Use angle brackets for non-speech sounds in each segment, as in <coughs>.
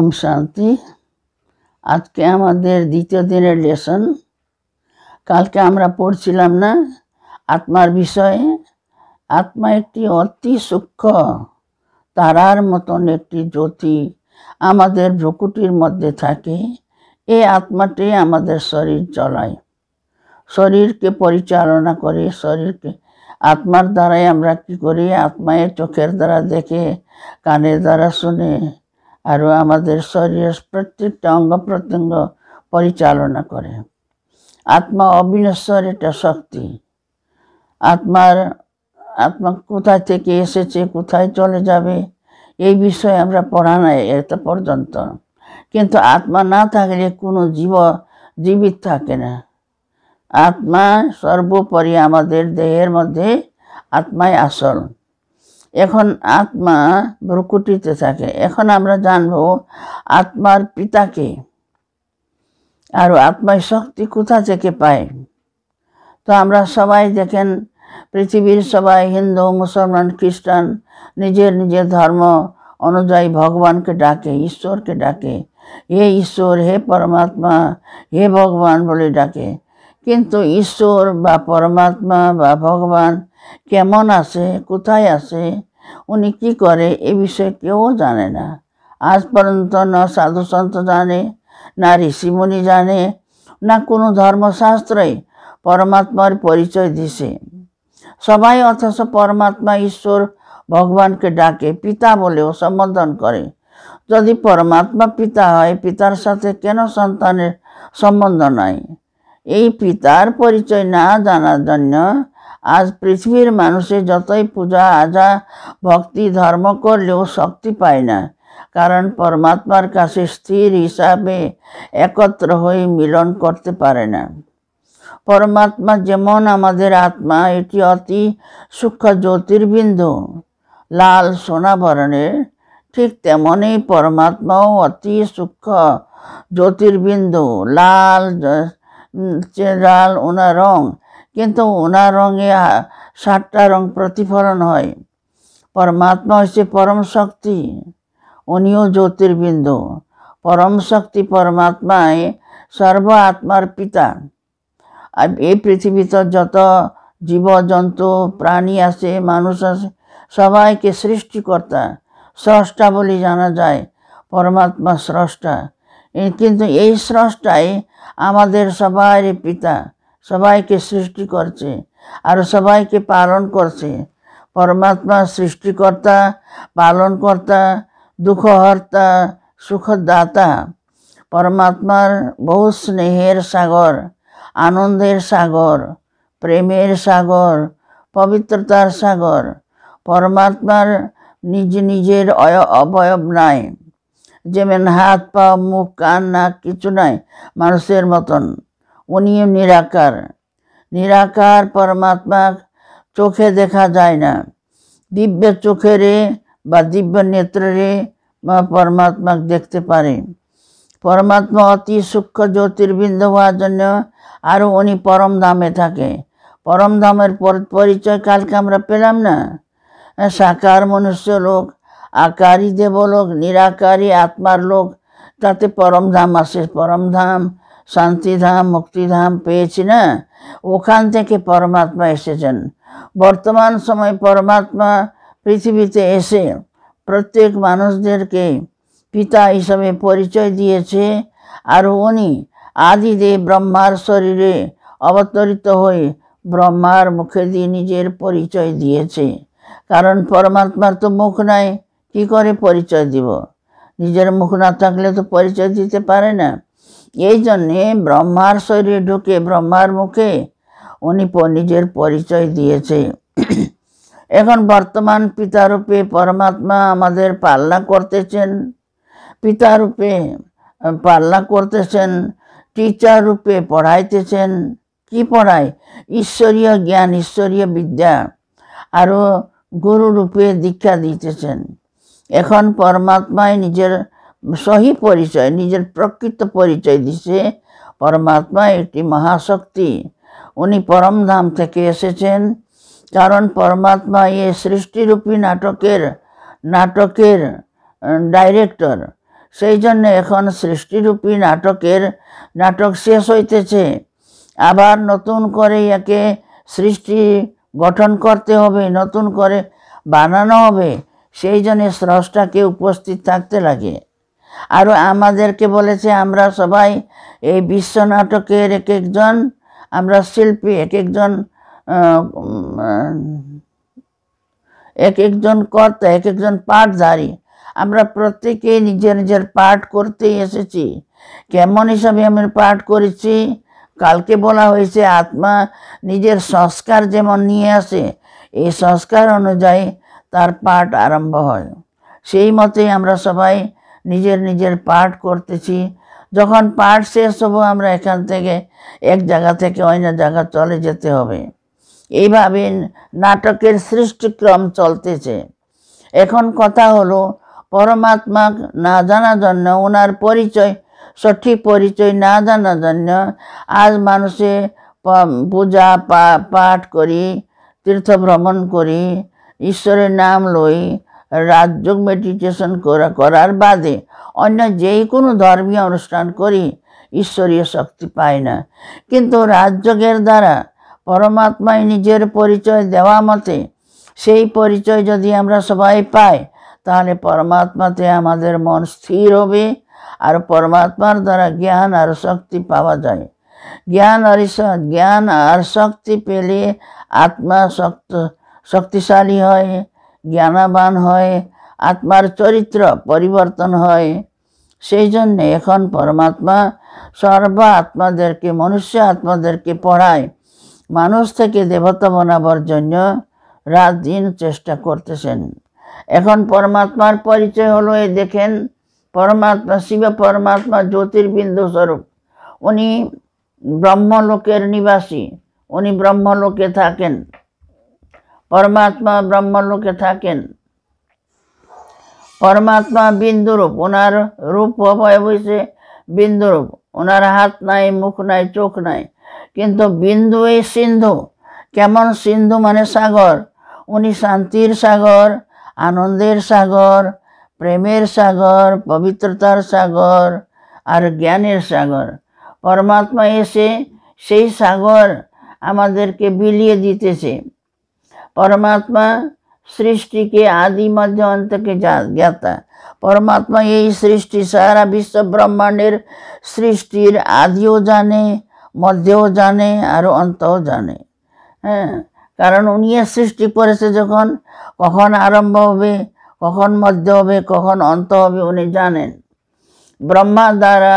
ওম শান্তি আজকে আমাদের দ্বিতীয় দিনের লেসন কালকে আমরা পড়ছিলাম না আত্মার বিষয়ে আত্মা একটি অতি সূক্ষ্ম তারার মতন একটি জ্যোতি আমাদের ভ্রুকুটির মধ্যে থাকে এ আত্মাটি আমাদের শরীর চলায় শরীরকে পরিচালনা করে শরীরকে আত্মার দ্বারাই আমরা কী করি আত্মায় চোখের দ্বারা দেখে কানের দ্বারা শুনে আরও আমাদের শরীরের প্রত্যেকটা অঙ্গ প্রত্যঙ্গ পরিচালনা করে আত্মা অবিনশ্বর এটা শক্তি আত্মার আত্মা কোথায় থেকে এসেছে কোথায় চলে যাবে এই বিষয়ে আমরা পড়া নাই এত পর্যন্ত কিন্তু আত্মা না থাকলে কোনো জীব জীবিত থাকে না আত্মা সর্বোপরি আমাদের দেহের মধ্যে আত্মাই আসল এখন আত্মা ভ্রুকুটিতে থাকে এখন আমরা জানব আত্মার পিতাকে আর আত্মায় শক্তি কোথা থেকে পায় তো আমরা সবাই দেখেন পৃথিবীর সবাই হিন্দু মুসলমান খ্রিস্টান নিজের নিজের ধর্ম অনুযায়ী ভগবানকে ডাকে ঈশ্বরকে ডাকে হে ঈশ্বর হে পরমাত্মা হে ভগবান বলে ডাকে কিন্তু ঈশ্বর বা পরমাত্মা বা ভগবান কেমন আছে কোথায় আছে উনি কি করে এ বিষয়ে কেউ জানে না আজ পর্যন্ত না সাধুসন্ত জানে না ঋষিমুনি জানে না কোনো ধর্মশাস্ত্রে পরমাত্মার পরিচয় দিছে সবাই অথচ পরমাত্মা ঈশ্বর ভগবানকে ডাকে পিতা বলেও সম্বোধন করে যদি পরমাত্মা পিতা হয় পিতার সাথে কেন সন্তানের সম্বন্ধ নাই এই পিতার পরিচয় না জানার জন্য আজ পৃথিবীর মানুষে যতই পূজা আজা ভক্তি ধর্ম করলেও শক্তি পায় না কারণ পরমাত্মার কাছে স্থির হিসাবে একত্র হয়ে মিলন করতে পারে না পরমাত্মা যেমন আমাদের আত্মা এটি অতি সূক্ষ্ম জ্যোতির্বিন্দু লাল সোনা বরণের ঠিক তেমনই পরমাত্মাও অতি সূক্ষ্ম জ্যোতির্বিন্দু লাল লাল ওনার রং কিন্তু ওনার রঙে সাতটা রং প্রতিফলন হয় পরমাত্মা হচ্ছে পরম শক্তি উনিও জ্যোতির্বিন্দু পরম শক্তি পরমাত্মায় সর্ব আত্মার পিতা আর এই পৃথিবীতে যত জীব জন্তু প্রাণী আছে মানুষ আছে সবাইকে সৃষ্টিকর্তা স্রষ্টা বলে জানা যায় পরমাত্মা স্রষ্টা কিন্তু এই স্রষ্টাই আমাদের সবাই পিতা সবাইকে সৃষ্টি করছে আর সবাইকে পালন করছে পরমাত্মা সৃষ্টিকর্তা পালনকর্তা দুঃখহর্তা সুখদাতা পরমাত্মার বহু স্নেহের সাগর আনন্দের সাগর প্রেমের সাগর পবিত্রতার সাগর পরমাত্মার নিজ নিজের অয় অবয়ব নাই যেমন হাত পা মুখ কান নাক কিছু নাই মানুষের মতন উনিও নিরাকার নিরাকার পরমাত্মা চোখে দেখা যায় না দিব্য চোখেরে বা দিব্য নেত্রে পরমাত্মা দেখতে পারে পরমাত্মা অতি সূক্ষ্ম জ্যোতির্বিন্দু হওয়ার জন্য আরও উনি পরম দামে থাকে পরম দামের পরিচয় কালকে আমরা পেলাম না সাকার মনুষ্য লোক আকারই দেবলোক নিরাকারী আত্মার লোক তাতে পরম ধাম আসে পরম ধাম শান্তিধাম মুক্তিধাম পেয়েছি না ওখান থেকে পরমাত্মা এসেছেন বর্তমান সময় পরমাত্মা পৃথিবীতে এসে প্রত্যেক মানুষদেরকে পিতা হিসাবে পরিচয় দিয়েছে আর উনি আদিদে ব্রহ্মার শরীরে অবতরিত হয়ে ব্রহ্মার মুখে দিয়ে নিজের পরিচয় দিয়েছে কারণ পরমাত্মার তো মুখ নাই কী করে পরিচয় দিব নিজের মুখ না থাকলে তো পরিচয় দিতে পারে না এই জন্যে ব্রহ্মার শরীরে ঢুকে ব্রহ্মার মুখে উনি নিজের পরিচয় দিয়েছে এখন বর্তমান পিতারূপে পরমাত্মা আমাদের পাল্লা করতেছেন পিতারূপে পাল্লা করতেছেন টিচার রূপে পড়াইতেছেন কি পড়ায় ঈশ্বরীয় জ্ঞান ঈশ্বরীয় বিদ্যা আরও গুরুরূপে দীক্ষা দিতেছেন এখন পরমাত্মায় নিজের সহি পরিচয় নিজের প্রকৃত পরিচয় দিছে পরমাত্মা একটি মহাশক্তি উনি পরম ধাম থেকে এসেছেন কারণ পরমাত্মা এ সৃষ্টিরূপী নাটকের নাটকের ডাইরেক্টর সেই জন্য এখন সৃষ্টিরূপী নাটকের নাটক শেষ হইতেছে আবার নতুন করে একে সৃষ্টি গঠন করতে হবে নতুন করে বানানো হবে সেই জন্যে স্রষ্টাকে উপস্থিত থাকতে লাগে আরও আমাদেরকে বলেছে আমরা সবাই এই বিশ্ব নাটকের এক একজন আমরা শিল্পী এক একজন এক একজন কর্তা এক একজন পাঠধারী আমরা প্রত্যেকেই নিজের নিজের পাঠ করতেই এসেছি কেমন হিসাবে আমি পাঠ করেছি কালকে বলা হয়েছে আত্মা নিজের সংস্কার যেমন নিয়ে আসে এই সংস্কার অনুযায়ী তার পাঠ আরম্ভ হয় সেই মতে আমরা সবাই নিজের নিজের পাঠ করতেছি যখন পাঠ শেষ হবো আমরা এখান থেকে এক জায়গা থেকে অন্য জায়গা চলে যেতে হবে এইভাবে নাটকের সৃষ্টিক্রম চলতেছে এখন কথা হলো পরমাত্মা না জানার জন্য ওনার পরিচয় সঠিক পরিচয় না জানার জন্য আজ মানুষে পূজা পাঠ করি তীর্থ ভ্রমণ করি ঈশ্বরের নাম লই রাজযোগ মেডিটেশন করা করার বাদে অন্য যেই কোনো ধর্মীয় অনুষ্ঠান করি ঈশ্বরীয় শক্তি পায় না কিন্তু রাজযোগের দ্বারা পরমাত্মায় নিজের পরিচয় দেওয়া মতে সেই পরিচয় যদি আমরা সবাই পাই তাহলে পরমাত্মাতে আমাদের মন স্থির হবে আর পরমাত্মার দ্বারা জ্ঞান আর শক্তি পাওয়া যায় জ্ঞান আর জ্ঞান আর শক্তি পেলে আত্মা শক্ত শক্তিশালী হয় জ্ঞানবান হয় আত্মার চরিত্র পরিবর্তন হয় সেই জন্যে এখন পরমাত্মা সর্ব আত্মাদেরকে মনুষ্য আত্মাদেরকে পড়ায় মানুষ থেকে দেবতা বনাবার জন্য রাত দিন চেষ্টা করতেছেন এখন পরমাত্মার পরিচয় হলো এই দেখেন পরমাত্মা শিব পরমাত্মা জ্যোতির্বিন্দু স্বরূপ উনি ব্রহ্মলোকের নিবাসী উনি ব্রহ্মলোকে থাকেন পরমাত্মা ব্রহ্মলোকে থাকেন পরমাত্মা বিন্দুরূপ ওনার রূপ অবয়ব বসে বিন্দুরূপ ওনার হাত নাই মুখ নাই চোখ নাই কিন্তু বিন্দু এই সিন্ধু কেমন সিন্ধু মানে সাগর উনি শান্তির সাগর আনন্দের সাগর প্রেমের সাগর পবিত্রতার সাগর আর জ্ঞানের সাগর পরমাত্মা এসে সেই সাগর আমাদেরকে বিলিয়ে দিতেছে परमात्मा सृष्टि के आदि मध्य अंत के ज्ञाता परमात्मा यही सृष्टि सारा विश्व ब्रह्मांडेर सृष्टिर आदिও জানে মধ্যেও জানে আর অন্তও জানে হ্যাঁ কারণ উনি সৃষ্টি করেছে যখন কখন আরম্ভ হবে কখন মধ্য হবে কখন অন্ত হবে উনি জানেন ব্রহ্মা দ্বারা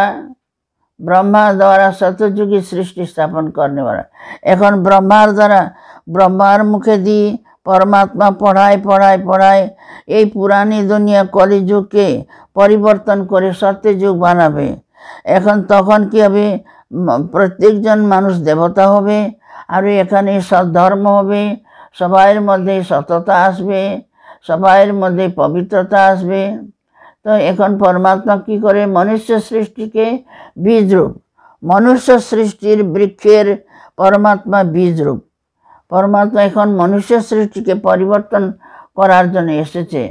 ব্রহ্মা দ্বারা সত্যযুগী সৃষ্টি স্থাপন করনে এখন ব্রহ্মার দ্বারা ব্রহ্মার মুখে দি পরমাত্মা পড়ায় পড়ায় পড়ায় এই পুরানি দুনিয়া কলিযুগকে পরিবর্তন করে সত্যযুগ বানাবে এখন তখন কি হবে প্রত্যেকজন মানুষ দেবতা হবে আর এখানে সদ্ধর্ম হবে সবাইয়ের মধ্যে সততা আসবে সবাইয়ের মধ্যে পবিত্রতা আসবে তো এখন পরমাত্মা কি করে মনুষ্য সৃষ্টিকে বীজরূপ মনুষ্য সৃষ্টির বৃক্ষের পরমাত্মা বীজরূপ পরমাত্মা এখন মনুষ্য সৃষ্টিকে পরিবর্তন করার জন্য এসেছে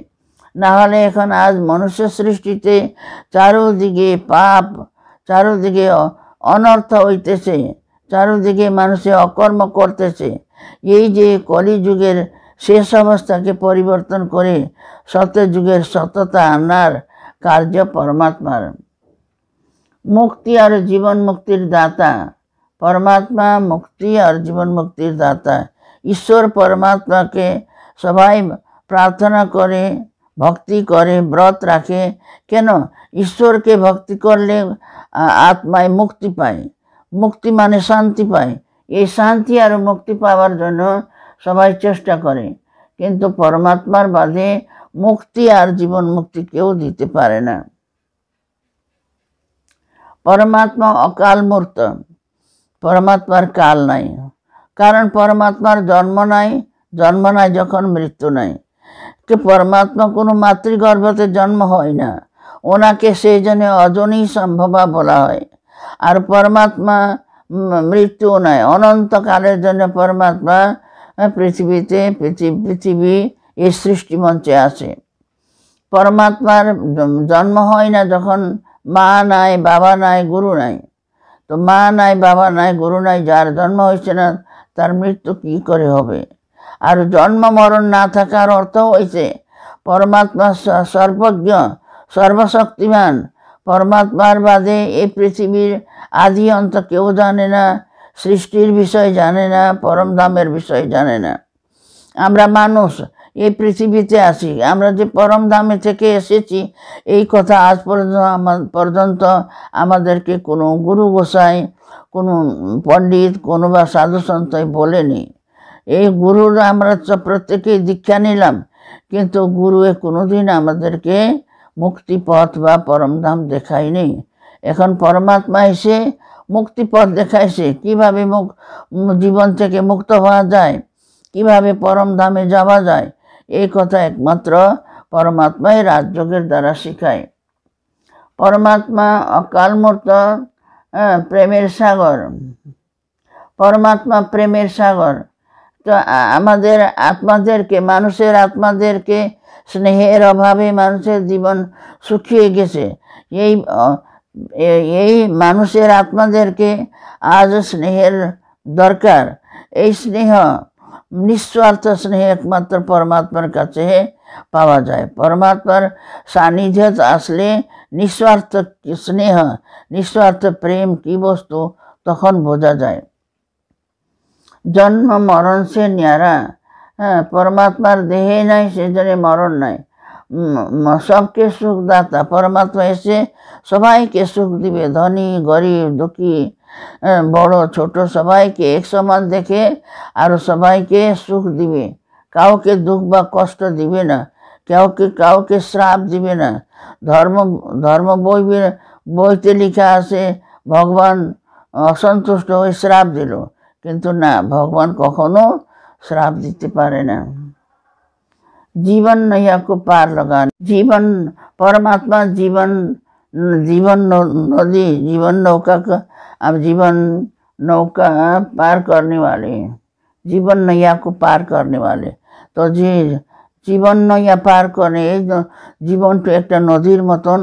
নাহলে এখন আজ মনুষ্য সৃষ্টিতে চারোদিকে পাপ চারোদিকে অনর্থ হইতেছে চারোদিকে মানুষে অকর্ম করতেছে এই যে কলিযুগের শেষ অবস্থাকে পরিবর্তন করে সত্যযুগের সততা আনার কার্য পরমাত্মার মুক্তি আর জীবন মুক্তির দাতা পরমাত্মা মুক্তি আর জীবন মুক্তির দাতা ঈশ্বর পরমাত্মাকে সবাই প্রার্থনা করে ভক্তি করে ব্রত রাখে কেন ঈশ্বরকে ভক্তি করলে আত্মায় মুক্তি পায় মুক্তি মানে শান্তি পায় এই শান্তি আর মুক্তি পাওয়ার জন্য সবাই চেষ্টা করে কিন্তু পরমাত্মার বাদে মুক্তি আর জীবন মুক্তি কেউ দিতে পারে না পরমাত্মা অকাল মূর্ত পরমাত্মার কাল নাই কারণ পরমাত্মার জন্ম নাই জন্ম নাই যখন মৃত্যু নাই পরমাত্মা কোনো মাতৃগর্ভতে জন্ম হয় না ওনাকে সেই জন্য অজনী সম্ভবা বলা হয় আর পরমাত্মা মৃত্যুও নাই অনন্তকালের জন্য পরমাত্মা পৃথিবীতে পৃথিবী এই সৃষ্টি মঞ্চে আসে পরমাত্মার জন্ম হয় না যখন মা নাই বাবা নাই গুরু নাই তো মা নাই বাবা নাই গুরু নাই যার জন্ম হয়েছে না তার মৃত্যু কি করে হবে আর জন্ম মরণ না থাকার অর্থ হয়েছে পরমাত্মা সর্বজ্ঞ সর্বশক্তিমান পরমাত্মার বাদে এই পৃথিবীর আদি অন্ত কেউ জানে না সৃষ্টির বিষয় জানে না পরমধামের বিষয় জানে না আমরা মানুষ এই পৃথিবীতে আসি আমরা যে পরম ধামে থেকে এসেছি এই কথা আজ পর্যন্ত আমার পর্যন্ত আমাদেরকে কোনো গুরু গোসাই কোনো পণ্ডিত কোনো বা সাধু সন্তই বলেনি এই গুরুর আমরা প্রত্যেকেই দীক্ষা নিলাম কিন্তু গুরুয়ে কোনোদিন আমাদেরকে মুক্তিপথ বা পরমধাম দেখায়নি এখন পরমাত্মা এসে মুক্তিপথ দেখাইছে কীভাবে মুখ জীবন থেকে মুক্ত হওয়া যায় পরম পরমধামে যাওয়া যায় এই কথা একমাত্র পরমাত্মাই রাজযোগের দ্বারা শিখায় পরমাত্মা অকালমূর্ত প্রেমের সাগর পরমাত্মা প্রেমের সাগর তো আমাদের আত্মাদেরকে মানুষের আত্মাদেরকে স্নেহের অভাবে মানুষের জীবন শুকিয়ে গেছে এই এই মানুষের আত্মাদেরকে আজ স্নেহের দরকার এই স্নেহ নিঃস্বার্থ স্নেহ একমাত্র পরমাত্মার কাছে পাওয়া যায় পরমাত্মার সান্নিধ্য আসলে নিঃস্বার্থ স্নেহ নিঃস্বার্থ প্রেম কী বস্তু তখন বোঝা যায় জন্ম মরণ সে ন্যারা হ্যাঁ পরমাত্মার দেহে নাই সেজন্য মরণ নাই সবকে সুখদাতা পরমাত্মা এসে সবাইকে সুখ দিবে ধনী গরিব দুঃখী বড় ছোট সবাইকে এক সমান দেখে আর সবাইকে সুখ দিবে কাউকে দুঃখ বা কষ্ট দিবে না কাউকে কাউকে শ্রাপ দিবে না ধর্ম ধর্ম বই বইতে লেখা আছে ভগবান অসন্তুষ্ট হয়ে শ্রাপ দিল কিন্তু না ভগবান কখনো শ্রাপ দিতে পারে না जीवन नैया को पार लगाने जीवन परमात्मा जीवन জীবন নদী জীবন নৌকা का জীবন নৌকা পার पार জীবন वाले जीवन नैया তো যে জীবন নৈয়া পার করে এই জীবনটা একটা নদীর মতন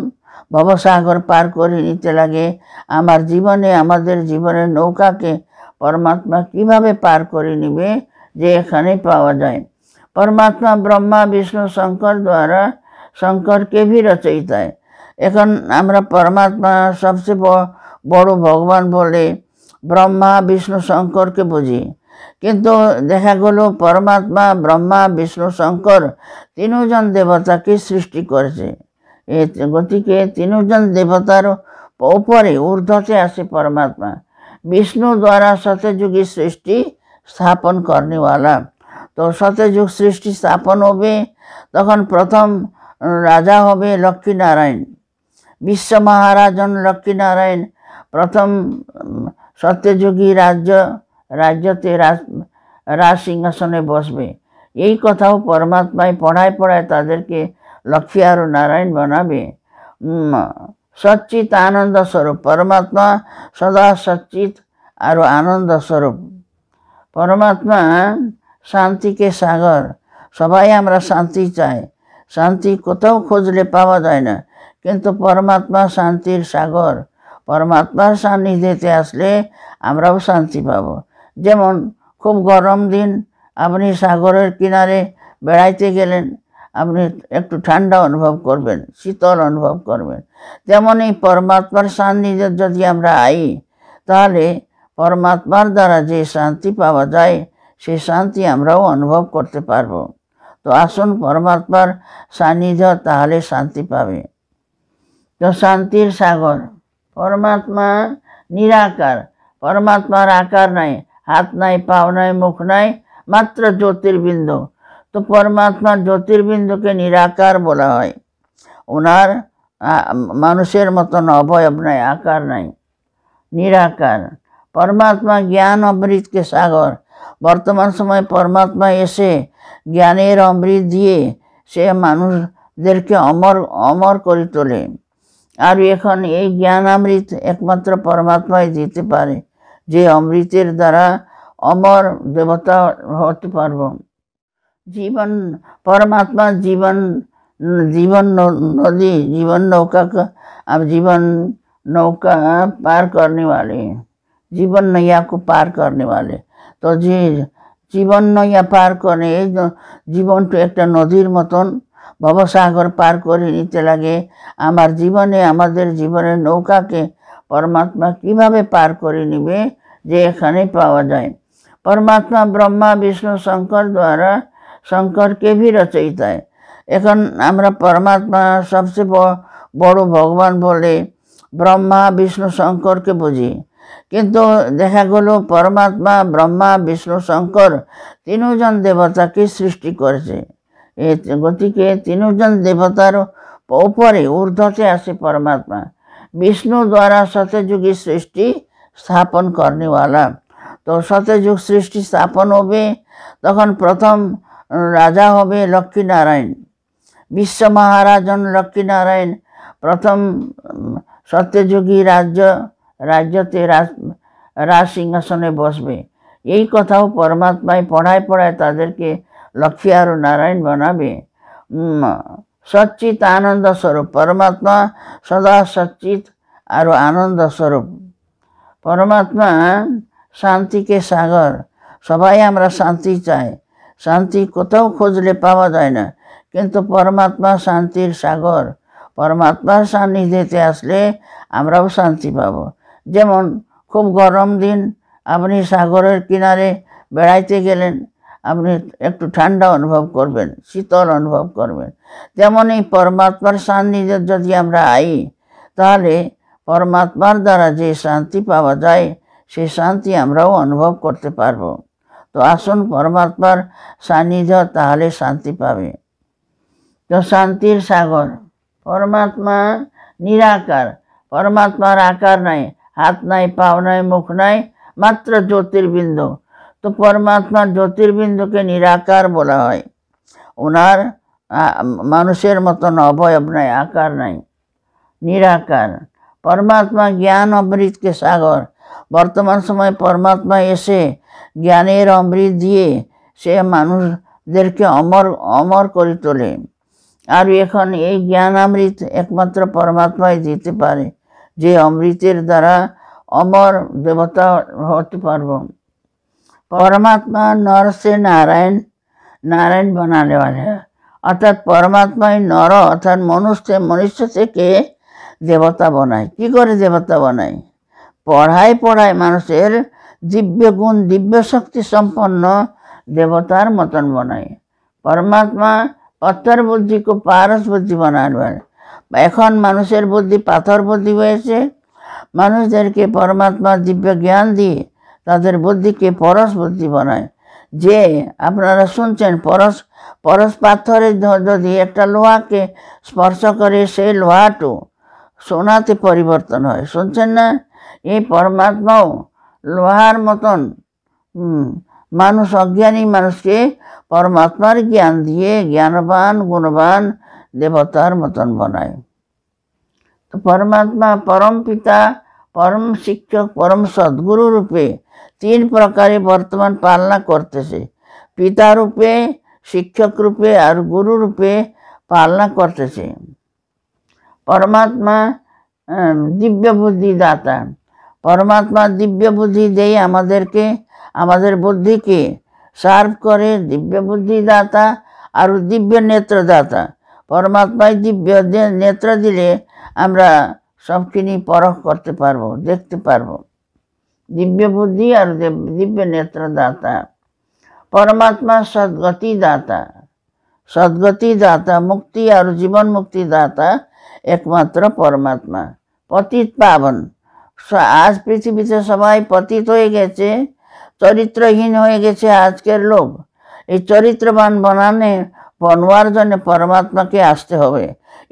ভবসাগর পার করে নিতে লাগে আমার জীবনে আমাদের জীবনের নৌকাকে পরমাত্মা কিভাবে পার করে নিবে যে এখানে পাওয়া যায় পরমাত্মা ব্রহ্মা বিষ্ণু শঙ্কর দ্বারা শঙ্কর কেভি রচয়িতায় এখন আমরা পরমাত্মা সবচেয়ে বড় ভগবান বলে ব্রহ্মা বিষ্ণু শঙ্করকে বুঝি কিন্তু দেখা গেল পরমাত্মা ব্রহ্মা বিষ্ণু শঙ্কর তিনজন দেবতাকে সৃষ্টি করেছে এ গতিকে তিনজন দেবতার উপরে ঊর্ধ্বতে আসে পরমাত্মা বিষ্ণু দ্বারা সতেযুগী সৃষ্টি স্থাপন करने তো সতেযুগ সৃষ্টি স্থাপন হবে তখন প্রথম রাজা হবে লক্ষ্মী নারায়ণ বিশ্ব মহারাজন লক্ষ্মীনারায়ণ প্রথম সত্যযুগী রাজ্য রাজ্যতে রাজ সিংহাসনে বসবে এই কথাও পরমাত্মায় পড়ায় পড়ায় তাদেরকে লক্ষ্মী আর নারায়ণ বানাবে সচ্চিত আনন্দ স্বরূপ পরমাত্মা সদা সচ্চিত আর আনন্দ স্বরূপ পরমাত্মা শান্তিকে সাগর সবাই আমরা শান্তি চাই শান্তি কোথাও খুঁজলে পাওয়া যায় না কিন্তু পরমাত্মা শান্তির সাগর পরমাত্মার সান্নিধ্যেতে আসলে আমরাও শান্তি পাব যেমন খুব গরম দিন আপনি সাগরের কিনারে বেড়াইতে গেলেন আপনি একটু ঠান্ডা অনুভব করবেন শীতল অনুভব করবেন তেমনই পরমাত্মার সান্নিধ্যে যদি আমরা আই তাহলে পরমাত্মার দ্বারা যে শান্তি পাওয়া যায় সেই শান্তি আমরাও অনুভব করতে পারব তো আসুন পরমাত্মার সান্নিধ্য তাহলে শান্তি পাবে শান্তির সাগর পরমাত্মা নিরাকার পরমাত্মার আকার নাই হাত নাই পাও নাই মুখ নাই মাত্র জ্যোতির্বিন্দু তো পরমাত্মার জ্যোতির্বিন্দুকে নিরাকার বলা হয় ওনার মানুষের মতন অবয়ব নাই আকার নাই নিরাকার পরমাত্মা জ্ঞান অমৃতকে সাগর বর্তমান সময়ে পরমাত্মা এসে জ্ঞানের অমৃত দিয়ে সে মানুষদেরকে অমর অমর করে তোলে আর এখন এই জ্ঞান অমৃত একমাত্র পরমাত্মাই দিতে পারে যে অমৃতের দ্বারা অমর দেবতা হতে পারব জীবন পরমাত্মা জীবন জীবন নদী জীবন নৌকা জীবন নৌকা পার नौका জীবন करने वाले পার नैया को पार करने জীবন নৈয়া পার করে জীবনটা একটা নদীর মতন ভবসাগর পার করে নিতে লাগে আমার জীবনে আমাদের জীবনের নৌকাকে পরমাত্মা কিভাবে পার করে নিবে যে এখানে পাওয়া যায় পরমাত্মা ব্রহ্মা বিষ্ণু শঙ্কর দ্বারা শঙ্কর কেভি রচয়িতায় এখন আমরা পরমাত্মা সবচেয়ে বড় ভগবান বলে ব্রহ্মা বিষ্ণু শঙ্করকে বুঝি কিন্তু দেখা গেল পরমাত্মা ব্রহ্মা বিষ্ণু শঙ্কর তিনজন দেবতাকে সৃষ্টি করেছে গতিকে তিনজন দেবতার উপরে ঊর্ধ্বতে আছে পরমাত্মা বিষ্ণু দ্বারা সত্যযুগী সৃষ্টি স্থাপন কৰ্নেৱালা তো সত্যযুগ সৃষ্টি স্থাপন হবে তখন প্রথম রাজা হবে লক্ষ্মীনারায়ণ বিশ্ব মহারাজন লক্ষ্মীনারায়ণ প্রথম সত্যযুগী রাজ্য রাজ্যতে রাজ সিংহাসনে বসবে এই কথাও পরমাত্মায় পড়ায় পড়ায় তাদেরকে लक्ष्याहरू नारायण बनावे सचित आनन्द स्वरूप परमात्मा সদা सचित আর आनन्द স্বরূপ পরমাত্মা শান্তিকে সাগর সবাই আমরা শান্তি চাই শান্তি কোথাও খুঁজলে পাওয়া যায় না কিন্তু পরমাত্মা শান্তির সাগর পরমাত্মার সান্নিধ্যেতে আসলে আমরাও শান্তি পাব যেমন খুব গরম দিন আপনি সাগরের কিনারে বেড়াইতে গেলেন আপনি একটু ঠান্ডা অনুভব করবেন শীতল অনুভব করবেন তেমনই পরমাত্মার সান্নিধ্যে যদি আমরা আই তাহলে পরমাত্মার দ্বারা যে শান্তি পাওয়া যায় সেই শান্তি আমরাও অনুভব করতে পারব তো আসুন পরমাত্মার সান্নিধ্য তাহলে শান্তি পাবে তো শান্তির সাগর পরমাত্মা নিরাকার পরমাত্মার আকার নাই হাত নাই পাও নাই মুখ নাই মাত্র জ্যোতির্বিন্দু তো পরমাত্মা জ্যোতির্বিন্দুকে নিরাকার বলা হয় ওনার মানুষের মতন অবয়ব নাই আকার নাই নিরাকার পরমাত্মা জ্ঞান অমৃতকে সাগর বর্তমান সময়ে পরমাত্মা এসে জ্ঞানের অমৃত দিয়ে সে মানুষদেরকে অমর অমর করে তোলে আর এখন এই জ্ঞান অমৃত একমাত্র পরমাত্মাই দিতে পারে যে অমৃতের দ্বারা অমর দেবতা হতে পারব পরমাত্মা नर से नारायण नारायण बनाने অর্থাৎ পরমাত্মাই নর অর্থাৎ মনুষ্যে মনুষ্য থেকে দেবতা বনায় কি করে দেবতা বনায় পড়ায় পড়ায় মানুষের দিব্য গুণ দিব্য শক্তি সম্পন্ন দেবতার মতন বনায় পরমাত্মা পত্থর বুদ্ধিকে পারস বুদ্ধি বানাবার এখন মানুষের বুদ্ধি পাথর বুদ্ধি হয়েছে মানুষদেরকে পরমাত্মা দিব্য জ্ঞান দিয়ে তাদের বুদ্ধিকে পরশ বুদ্ধি বানায় যে আপনারা শুনছেন পরশ পরশ পাথরে যদি একটা লোহাকে স্পর্শ করে সেই লোহাটু সোনাতে পরিবর্তন হয় শুনছেন না এই পরমাত্মাও লোহার মতন মানুষ অজ্ঞানী মানুষকে পরমাত্মার জ্ঞান দিয়ে জ্ঞানবান গুণবান দেবতার মতন বানায় তো পরমাত্মা পরম পিতা পরম শিক্ষক পরম সদ্গুরু রূপে তিন প্রকারে বর্তমান পালনা করতেছে পিতারূপে শিক্ষক রূপে আর গুরু রূপে পালনা করতেছে পরমাত্মা দিব্য বুদ্ধি দাতা পরমাত্মা দিব্য বুদ্ধি দিয়ে আমাদেরকে আমাদের বুদ্ধিকে সার্ভ করে দিব্য বুদ্ধি দাতা আর দিব্য নেত্রদাতা পরমাত্মায় দিব্য নেত্র দিলে আমরা সবখিনি পরখ করতে পারবো দেখতে পারবো दिव्य बुद्धि और दिव्य नेत्र दाता परमात्मा সদ্গতি दाता সদ্গতি दाता मुक्ति और जीवन मुक्ति दाता एकमात्र परमात्मा পতিত পাবন আজ পৃথিবীতে সবাই পতিত হয়ে গেছে চরিত্রহীন হয়ে গেছে আজকের লোক এই চরিত্রবান বনানে বনওয়ার জন্য পরমাত্মাকে আসতে হবে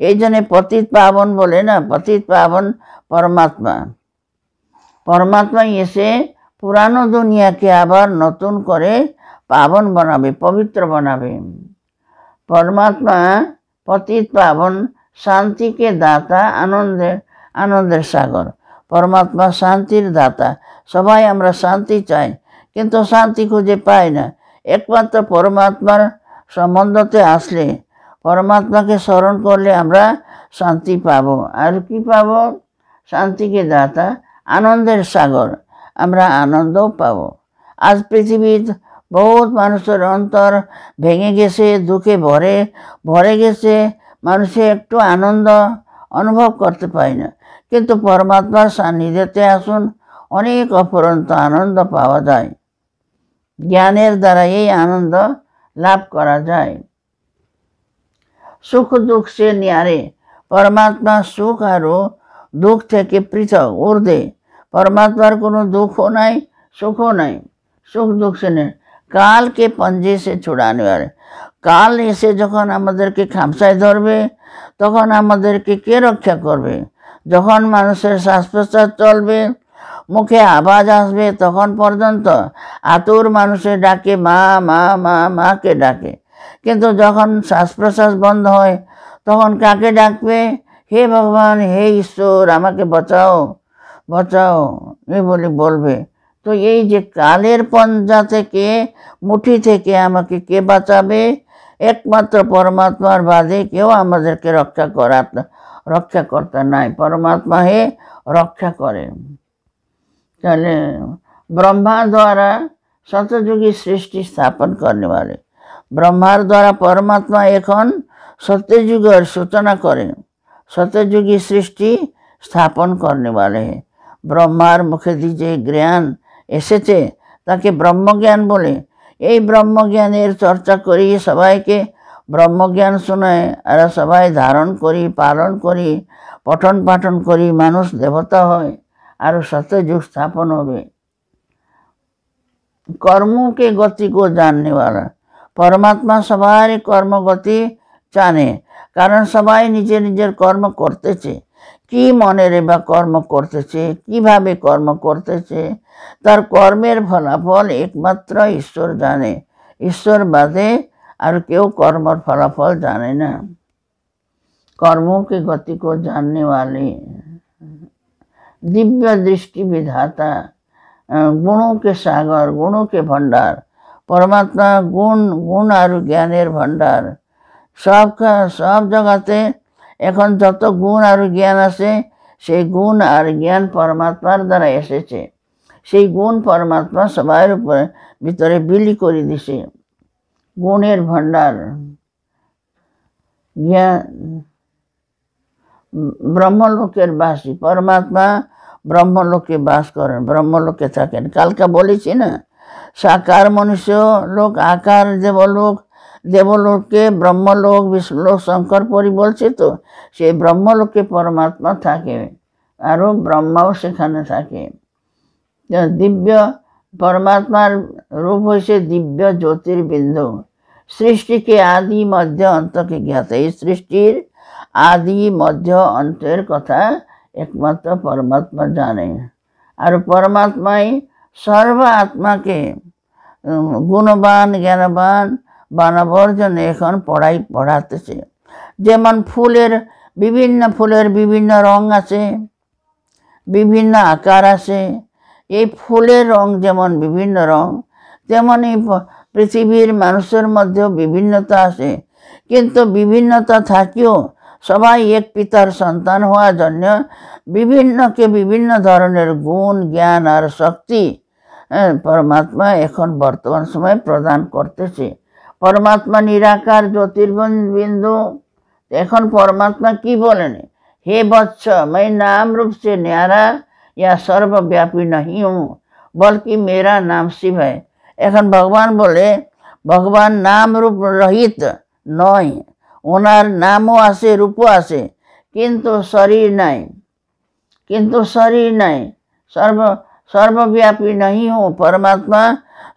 এই জন্যে পতিত পাবন বলে না পতিত পাবন পরমাত্মা পরমাত্মাই এসে পুরানো দুনিয়াকে আবার নতুন করে পাবন বানাবে পবিত্র বানাবে পরমাত্মা পতিত পাবন শান্তিকে দাতা আনন্দের আনন্দের সাগর পরমাত্মা শান্তির দাতা সবাই আমরা শান্তি চাই কিন্তু শান্তি খুঁজে পাই না একমাত্র পরমাত্মার সম্বন্ধতে আসলে পরমাত্মাকে স্মরণ করলে আমরা শান্তি পাবো আর কি পাবো শান্তিকে দাতা আনন্দের সাগর আমরা আনন্দও পাব আজ পৃথিবীর বহুত মানুষের অন্তর ভেঙে গেছে দুঃখে ভরে ভরে গেছে মানুষে একটু আনন্দ অনুভব করতে পায় না কিন্তু পরমাত্মার সান্নিধ্যতে আসুন অনেক অপরন্ত আনন্দ পাওয়া যায় জ্ঞানের দ্বারা এই আনন্দ লাভ করা যায় সুখ দুঃখ সে নিয়ারে পরমাত্মা সুখ আরও দুঃখ থেকে পৃথক ঊর্ধ্বে পরমাত্মার কোনো दुख নাই नहीं নাই সুখ দুঃখ শ্রেণীর কালকে পঞ্জে সে ছুড়ানো আর কাল এসে যখন আমাদেরকে খামসায় ধরবে তখন আমাদেরকে কে রক্ষা করবে যখন মানুষের শ্বাস প্রশ্বাস চলবে মুখে আওয়াজ আসবে তখন পর্যন্ত আতুর মানুষের ডাকে মা মা মা মাকে ডাকে কিন্তু যখন শ্বাস প্রশ্বাস বন্ধ হয় তখন কাকে ডাকবে হে ভগবান হে ঈশ্বর আমাকে বাঁচাও বাঁচাও এ বলে বলবে তো এই যে কালের পঞ্জা থেকে মুঠি থেকে আমাকে কে বাঁচাবে একমাত্র পরমাত্মার বাদে কেউ আমাদেরকে রক্ষা করা রক্ষা করতে নাই পরমাত্মা হে রক্ষা করে তাহলে ব্রহ্মা দ্বারা সত্যযুগী সৃষ্টি স্থাপন করতে পারে ব্রহ্মার দ্বারা পরমাত্মা এখন সত্যযুগের সূচনা করে সত্যযুগী সৃষ্টি স্থাপন করতে পারে ব্রহ্মার মুখে দিয়ে যে জ্ঞান এসেছে তাকে ব্রহ্মজ্ঞান বলে এই ব্রহ্মজ্ঞানের চর্চা করি সবাইকে ব্রহ্মজ্ঞান শোনায় আর সবাই ধারণ করি পালন করি পঠন পাঠন করি মানুষ দেবতা হয় আর সত্যযুগ স্থাপন হবে কর্মকে গতি गति को পরমাত্মা সবাই কর্মগতি জানে কারণ সবাই নিজের নিজের কর্ম করতেছে কি মনেরে বা কর্ম করতেছে কিভাবে কর্ম করতেছে তার কর্মের ফলাফল একমাত্র ঈশ্বর জানে ঈশ্বর বাদে আর কেউ কর্মর ফলাফল জানে না কর্মকে গতিক জাননেওয়ালে দিব্য দৃষ্টি বিধাতা গুণকে সাগর গুণকে ভণ্ডার পরমাত্মা গুণ গুণ আর জ্ঞানের ভণ্ডার সব সব জগাতে এখন যত গুণ আর জ্ঞান আছে সেই গুণ আর জ্ঞান পরমাত্মার দ্বারা এসেছে সেই গুণ পরমাত্মা সবার উপরে ভিতরে বিলি করে দিছে গুণের ভণ্ডার জ্ঞান ব্রহ্মলোকের বাসী পরমাত্মা ব্রহ্মলোকে বাস করেন ব্রহ্মলোকে থাকেন কালকা বলেছি না সাকার মনুষ্য লোক আকার দেবলোক দেবলোকে ব্রহ্মলোক বিষ্ণুলোক শঙ্কর পরি বলছে তো সেই ব্রহ্মলোকে পরমাত্মা থাকে আরও ব্রহ্মাও সেখানে থাকে দিব্য পরমাত্মার রূপ হয়েছে দিব্য জ্যোতির্বিন্দু সৃষ্টিকে আদি মধ্য অন্তকে জ্ঞাত এই সৃষ্টির আদি মধ্য অন্তের কথা একমাত্র পরমাত্মা জানে আর পরমাত্মাই সর্ব আত্মাকে গুণবান জ্ঞানবান বানাবার জন্য এখন পড়াই পড়াতেছে যেমন ফুলের বিভিন্ন ফুলের বিভিন্ন রং আছে বিভিন্ন আকার আছে এই ফুলের রং যেমন বিভিন্ন রং তেমন এই পৃথিবীর মানুষের মধ্যেও বিভিন্নতা আছে কিন্তু বিভিন্নতা থাকিও সবাই এক পিতার সন্তান হওয়ার জন্য বিভিন্নকে বিভিন্ন ধরনের গুণ জ্ঞান আর শক্তি হ্যাঁ, পরমাত্মা এখন বর্তমান সময় প্রদান করতেছে পরমাত্মা নিরাকার বিন্দু এখন পরমাত্মা কি বলেন হে বৎস মাই নাম रूप से ইয়া সর্বব্যাপী নহি বল কি মেরা নাম শিব এখন ভগবান বলে ভগবান নাম রূপ রহিত নয় ওনার নামও আছে রূপও আছে কিন্তু শরীর নাই কিন্তু শরীর নাই সর্ব সর্বব্যাপী নহি হো পরমাত্মা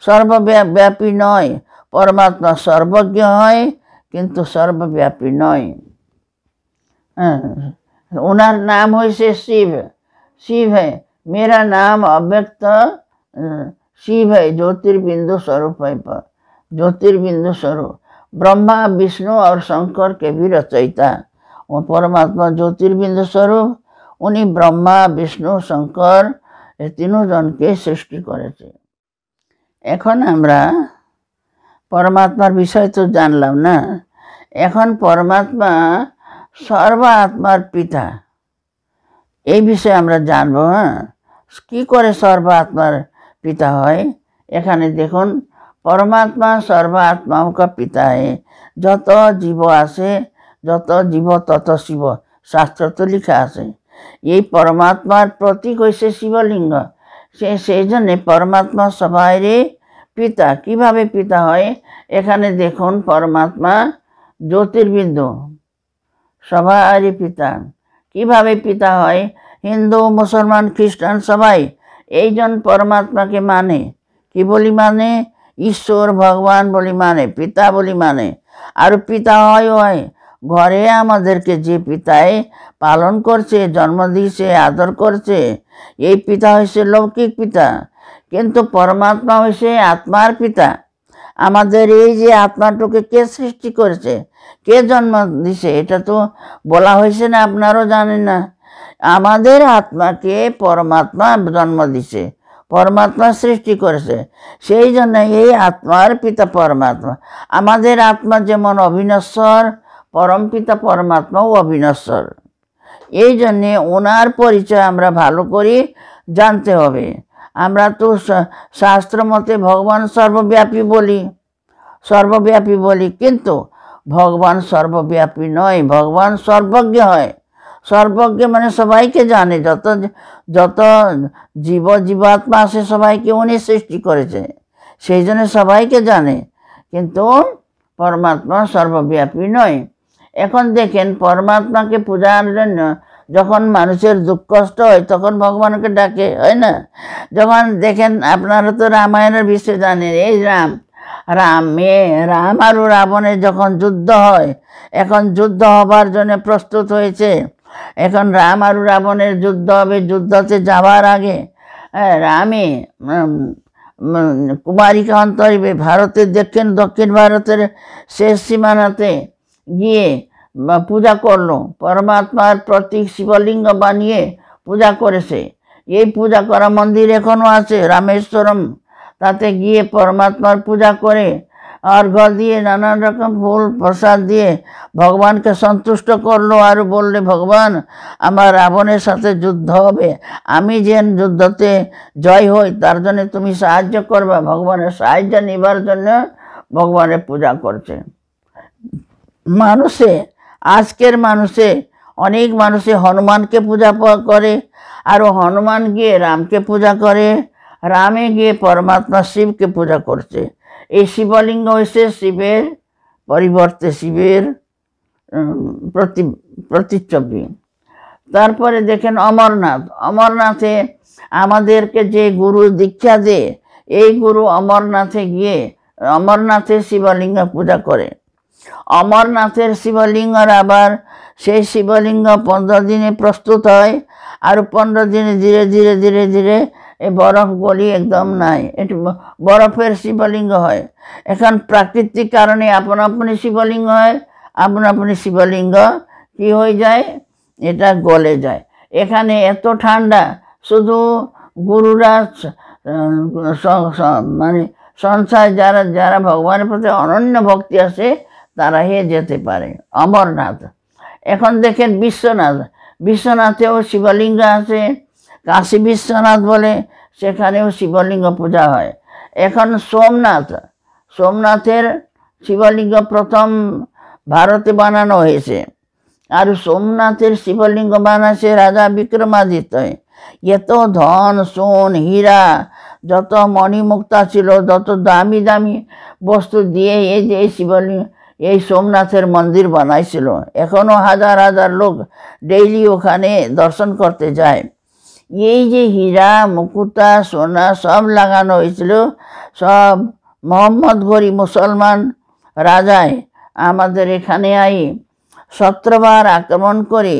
সর্বব্যাপী নয় পরমাত্মা সর্বজ্ঞ হয় কিন্তু সর্বব্যাপী নয় হ্যাঁ, ওনার নাম হয়েছে শিব শিব হ্যাঁ মেরা নাম অব্যক্ত শিব হ্যাঁ জ্যোতির্বিন্দু স্বরূপ है জ্যোতির্বিন্দু স্বরূপ ব্রহ্মা বিষ্ণু विष्णु শঙ্কর शंकर के भी रचयिता परमात्मा ज्योतिर्बिंदु উনি ব্রহ্মা বিষ্ণু শঙ্কর এ তিনজনকে সৃষ্টি করেছে এখন আমরা পরমাত্মার বিষয় তো জানলাম না এখন পরমাত্মা সর্ব আত্মার পিতা এই বিষয়ে আমরা জানব হ্যাঁ কী করে সর্ব আত্মার পিতা হয় এখানে দেখুন পরমাত্মা সর্ব আত্মা পিতা হে যত জীব আছে যত জীব তত শিব শাস্ত্র তো লিখা আছে এই পরমাত্মার প্রতীক হয়েছে শিবলিঙ্গ সে সেই জন্যে পরমাত্মা সবাইরে পিতা কিভাবে পিতা হয় এখানে দেখুন পরমাত্মা জ্যোতির্বিন্দু সবারই পিতা কিভাবে পিতা হয় হিন্দু মুসলমান খ্রিস্টান সবাই এইজন পরমাত্মাকে মানে কি বলি মানে ঈশ্বর ভগবান বলি মানে পিতা বলি মানে আর পিতা হয় হয় ঘরে আমাদেরকে যে পিতায় পালন করছে জন্ম দিয়েছে আদর করছে এই পিতা হয়েছে লৌকিক পিতা কিন্তু পরমাত্মা হয়েছে আত্মার পিতা আমাদের এই যে আত্মাটুকে কে সৃষ্টি করেছে কে জন্ম দিছে এটা তো বলা হয়েছে না আপনারও জানেন না আমাদের আত্মাকে পরমাত্মা জন্ম দিছে পরমাত্মা সৃষ্টি করেছে সেই জন্য এই আত্মার পিতা পরমাত্মা আমাদের আত্মা যেমন অবিনশ্বর পরম পিতা পরমাত্মাও অবিনশ্বর এই জন্যে ওনার পরিচয় আমরা ভালো করে জানতে হবে আমরা তো শাস্ত্র মতে ভগবান সর্বব্যাপী বলি সর্বব্যাপী বলি কিন্তু ভগবান সর্বব্যাপী নয় ভগবান সর্বজ্ঞ হয় সর্বজ্ঞ মানে সবাইকে জানে যত যত জীব জীবাত্মা আছে সবাইকে উনি সৃষ্টি করেছে সেই জন্য সবাইকে জানে কিন্তু পরমাত্মা সর্বব্যাপী নয় এখন দেখেন পরমাত্মাকে পূজার জন্য যখন মানুষের দুঃখ কষ্ট হয় তখন ভগবানকে ডাকে হয় না যখন দেখেন আপনারা তো রামায়ণের বিষয় জানেন এই রাম রাম এ রাম আর রাবণের যখন যুদ্ধ হয় এখন যুদ্ধ হবার জন্য প্রস্তুত হয়েছে এখন রাম আর রাবণের যুদ্ধ হবে যুদ্ধতে যাওয়ার আগে হ্যাঁ, রামে কুমারিকা অন্তরিবে ভারতের দক্ষিণ দক্ষিণ ভারতের শেষ সীমানাতে গিয়ে বা পূজা করলো পরমাত্মার প্রতীক শিবলিঙ্গ বানিয়ে পূজা করেছে এই পূজা করা মন্দির এখনও আছে রামেশ্বরম তাতে গিয়ে পরমাত্মার পূজা করে অর্ঘ দিয়ে নানান রকম ফুল প্রসাদ দিয়ে ভগবানকে সন্তুষ্ট করলো আর বললে ভগবান আমার রাবণের সাথে যুদ্ধ হবে আমি যেন যুদ্ধতে জয় হই তার জন্য তুমি সাহায্য করবা ভগবানের সাহায্য নেবার জন্য ভগবানের পূজা করছে মানুষে আজকের মানুষে অনেক মানুষে হনুমানকে পূজা করে আরও হনুমান গিয়ে রামকে পূজা করে রামে গিয়ে পরমাত্মা শিবকে পূজা করছে এই শিবলিঙ্গ হয়েছে শিবের পরিবর্তে শিবের প্রতি প্রতিচ্ছবি তারপরে দেখেন অমরনাথ অমরনাথে আমাদেরকে যে গুরু দীক্ষা দেয় এই গুরু অমরনাথে গিয়ে অমরনাথে শিবলিঙ্গ পূজা করে অমরনাথের শিবলিঙ্গর আবার সেই শিবলিঙ্গ পনেরো দিনে প্রস্তুত হয় আর পনেরো দিনে ধীরে ধীরে ধীরে ধীরে এই বরফ গলি একদম নাই এটি বরফের শিবলিঙ্গ হয় এখন প্রাকৃতিক কারণে আপন আপনি শিবলিঙ্গ হয় আপন আপনি শিবলিঙ্গ কি হয়ে যায় এটা গলে যায় এখানে এত ঠান্ডা শুধু গুরুরা মানে সংসার যারা যারা ভগবানের প্রতি অনন্য ভক্তি আছে তারা হে যেতে পারে অমরনাথ এখন দেখেন বিশ্বনাথ বিশ্বনাথেও শিবলিঙ্গ আছে কাশী বিশ্বনাথ বলে সেখানেও শিবলিঙ্গ পূজা হয় এখন সোমনাথ সোমনাথের শিবলিঙ্গ প্রথম ভারতে বানানো হয়েছে আর সোমনাথের শিবলিঙ্গ বানাছে রাজা বিক্রমাদিত্য এত ধন সোন হীরা যত মণিমুক্তা ছিল যত দামি দামি বস্তু দিয়ে এই যে শিবলিঙ্গ এই সোমনাথের মন্দির বানাইছিল এখনও হাজার হাজার লোক ডেইলি ওখানে দর্শন করতে যায় এই যে হীরা মুকুতা সোনা সব লাগানো হয়েছিল সব মোহাম্মদ গরি মুসলমান রাজায় আমাদের এখানে আই সত্রবার আক্রমণ করে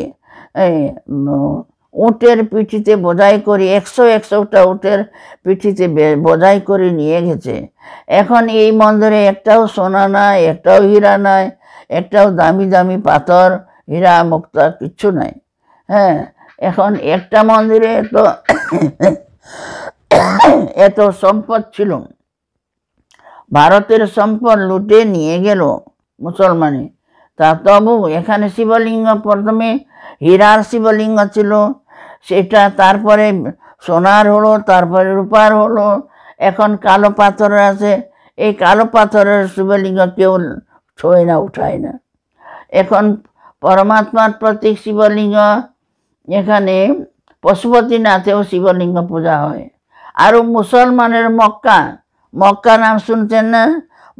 উটের পিঠিতে বোঝাই করে একশো একশোটা উটের পিঠিতে বোঝাই করে নিয়ে গেছে এখন এই মন্দিরে একটাও সোনা নাই একটাও হীরা নাই একটাও দামি দামি পাথর হীরা মুক্তা কিচ্ছু নাই হ্যাঁ এখন একটা মন্দিরে এত <coughs> এত সম্পদ ছিল ভারতের সম্পদ লুটে নিয়ে গেল মুসলমানে তা তবু এখানে শিবলিঙ্গ প্রথমে হীরার শিবলিঙ্গ ছিল সেটা তারপরে সোনার হলো তারপরে রূপার হলো এখন কালো পাথর আছে এই কালো পাথরের শিবলিঙ্গ কেউ ছোঁয় না উঠায় না এখন পরমাত্মার প্রতীক শিবলিঙ্গ এখানে পশুপতিনাথেও শিবলিঙ্গ পূজা হয় আর মুসলমানের মক্কা মক্কা নাম শুনছেন না